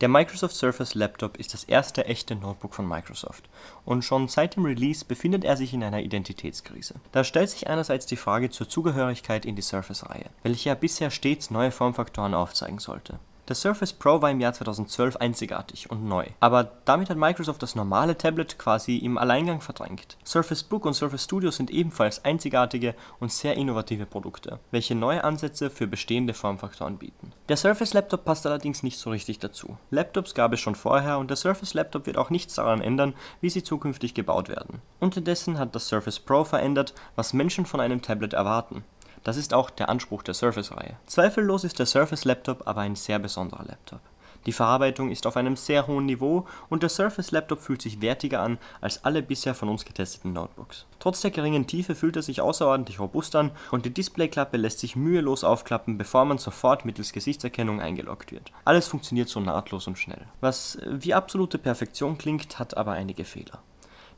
Der Microsoft Surface Laptop ist das erste echte Notebook von Microsoft und schon seit dem Release befindet er sich in einer Identitätskrise. Da stellt sich einerseits die Frage zur Zugehörigkeit in die Surface-Reihe, welche ja bisher stets neue Formfaktoren aufzeigen sollte. Der Surface Pro war im Jahr 2012 einzigartig und neu, aber damit hat Microsoft das normale Tablet quasi im Alleingang verdrängt. Surface Book und Surface Studio sind ebenfalls einzigartige und sehr innovative Produkte, welche neue Ansätze für bestehende Formfaktoren bieten. Der Surface Laptop passt allerdings nicht so richtig dazu. Laptops gab es schon vorher und der Surface Laptop wird auch nichts daran ändern, wie sie zukünftig gebaut werden. Unterdessen hat das Surface Pro verändert, was Menschen von einem Tablet erwarten. Das ist auch der Anspruch der Surface-Reihe. Zweifellos ist der Surface Laptop aber ein sehr besonderer Laptop. Die Verarbeitung ist auf einem sehr hohen Niveau und der Surface Laptop fühlt sich wertiger an als alle bisher von uns getesteten Notebooks. Trotz der geringen Tiefe fühlt er sich außerordentlich robust an und die Displayklappe lässt sich mühelos aufklappen, bevor man sofort mittels Gesichtserkennung eingeloggt wird. Alles funktioniert so nahtlos und schnell. Was wie absolute Perfektion klingt, hat aber einige Fehler.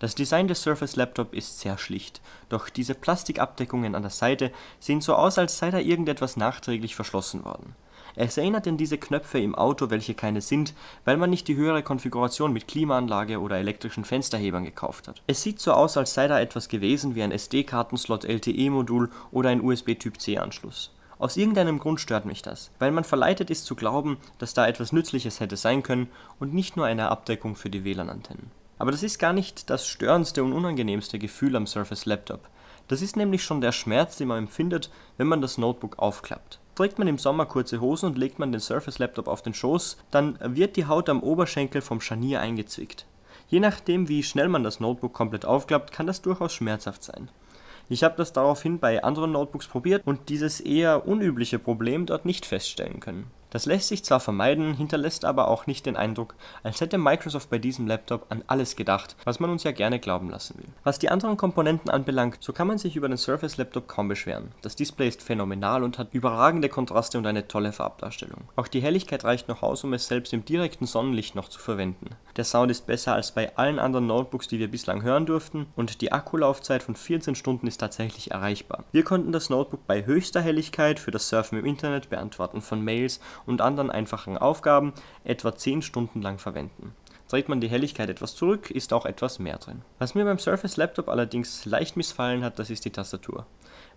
Das Design des Surface Laptop ist sehr schlicht, doch diese Plastikabdeckungen an der Seite sehen so aus, als sei da irgendetwas nachträglich verschlossen worden. Es erinnert an diese Knöpfe im Auto, welche keine sind, weil man nicht die höhere Konfiguration mit Klimaanlage oder elektrischen Fensterhebern gekauft hat. Es sieht so aus, als sei da etwas gewesen wie ein SD-Kartenslot, LTE-Modul oder ein USB-Typ-C-Anschluss. Aus irgendeinem Grund stört mich das, weil man verleitet ist zu glauben, dass da etwas Nützliches hätte sein können und nicht nur eine Abdeckung für die WLAN-Antennen. Aber das ist gar nicht das störendste und unangenehmste Gefühl am Surface Laptop. Das ist nämlich schon der Schmerz, den man empfindet, wenn man das Notebook aufklappt. Trägt man im Sommer kurze Hosen und legt man den Surface Laptop auf den Schoß, dann wird die Haut am Oberschenkel vom Scharnier eingezwickt. Je nachdem, wie schnell man das Notebook komplett aufklappt, kann das durchaus schmerzhaft sein. Ich habe das daraufhin bei anderen Notebooks probiert und dieses eher unübliche Problem dort nicht feststellen können. Das lässt sich zwar vermeiden, hinterlässt aber auch nicht den Eindruck, als hätte Microsoft bei diesem Laptop an alles gedacht, was man uns ja gerne glauben lassen will. Was die anderen Komponenten anbelangt, so kann man sich über den Surface Laptop kaum beschweren. Das Display ist phänomenal und hat überragende Kontraste und eine tolle Farbdarstellung. Auch die Helligkeit reicht noch aus, um es selbst im direkten Sonnenlicht noch zu verwenden. Der Sound ist besser als bei allen anderen Notebooks, die wir bislang hören durften und die Akkulaufzeit von 14 Stunden ist tatsächlich erreichbar. Wir konnten das Notebook bei höchster Helligkeit für das Surfen im Internet, Beantworten von Mails und anderen einfachen Aufgaben etwa 10 Stunden lang verwenden dreht man die Helligkeit etwas zurück, ist auch etwas mehr drin. Was mir beim Surface Laptop allerdings leicht missfallen hat, das ist die Tastatur.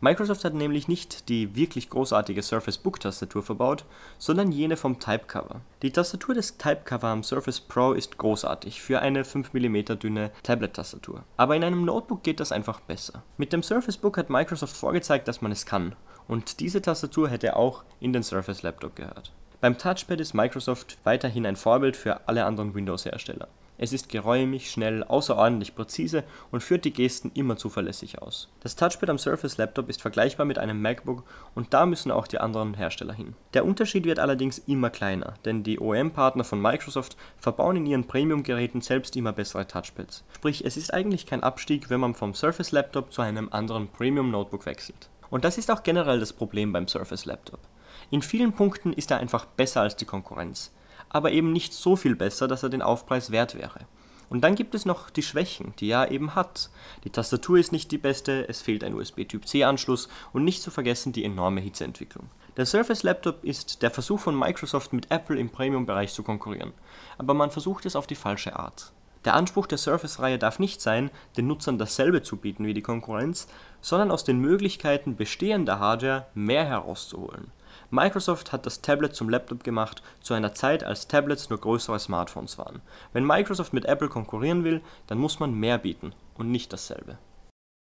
Microsoft hat nämlich nicht die wirklich großartige Surface Book Tastatur verbaut, sondern jene vom Typecover. Die Tastatur des Typecover am Surface Pro ist großartig für eine 5 mm dünne Tablet-Tastatur. Aber in einem Notebook geht das einfach besser. Mit dem Surface Book hat Microsoft vorgezeigt, dass man es kann. Und diese Tastatur hätte auch in den Surface Laptop gehört. Beim Touchpad ist Microsoft weiterhin ein Vorbild für alle anderen Windows-Hersteller. Es ist geräumig, schnell, außerordentlich präzise und führt die Gesten immer zuverlässig aus. Das Touchpad am Surface Laptop ist vergleichbar mit einem MacBook und da müssen auch die anderen Hersteller hin. Der Unterschied wird allerdings immer kleiner, denn die OEM-Partner von Microsoft verbauen in ihren Premium-Geräten selbst immer bessere Touchpads. Sprich, es ist eigentlich kein Abstieg, wenn man vom Surface Laptop zu einem anderen Premium-Notebook wechselt. Und das ist auch generell das Problem beim Surface Laptop. In vielen Punkten ist er einfach besser als die Konkurrenz, aber eben nicht so viel besser, dass er den Aufpreis wert wäre. Und dann gibt es noch die Schwächen, die er eben hat. Die Tastatur ist nicht die beste, es fehlt ein USB-Typ-C-Anschluss und nicht zu vergessen die enorme Hitzeentwicklung. Der Surface Laptop ist der Versuch von Microsoft mit Apple im Premium-Bereich zu konkurrieren, aber man versucht es auf die falsche Art. Der Anspruch der Surface-Reihe darf nicht sein, den Nutzern dasselbe zu bieten wie die Konkurrenz, sondern aus den Möglichkeiten bestehender Hardware mehr herauszuholen. Microsoft hat das Tablet zum Laptop gemacht, zu einer Zeit, als Tablets nur größere Smartphones waren. Wenn Microsoft mit Apple konkurrieren will, dann muss man mehr bieten und nicht dasselbe.